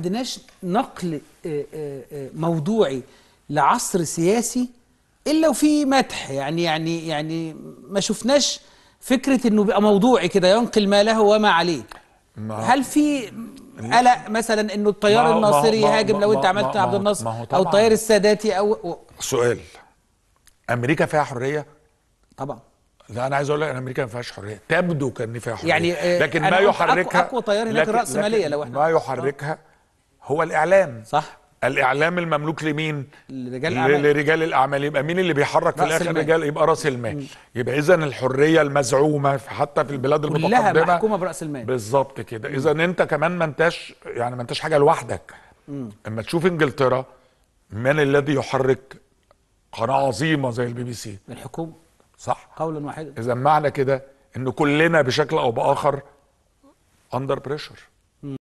عندناش نقل آه، آه، آه، موضوعي لعصر سياسي الا وفي مدح يعني يعني يعني ما شفناش فكره انه بيبقى موضوعي كده ينقل ما له وما عليه هل في قلق مثلا انه التيار الناصري يهاجم لو انت عملت عبد الناصر او التيار الساداتي او سؤال امريكا فيها حريه طبعا لا انا عايز اقول لك ان امريكا ما فيهاش حريه تبدو كان فيها حريه يعني لكن ما يحركها اقوى تيار هناك راس ماليه لو احنا ما يحركها هو الاعلام صح الاعلام المملوك لمين لرجال الاعمال لرجال الاعمال يبقى مين اللي بيحرك في الاخر رجال يبقى راس المال يبقى اذا الحريه المزعومه حتى في البلاد المتقدمه كلها محكومه براس المال بالظبط كده اذا انت كمان ما انتش يعني ما انتش حاجه لوحدك اما تشوف انجلترا من الذي يحرك قناه عظيمه زي البي بي سي الحكومه صح قولا واحدا اذا معنى كده ان كلنا بشكل او باخر اندر بريشر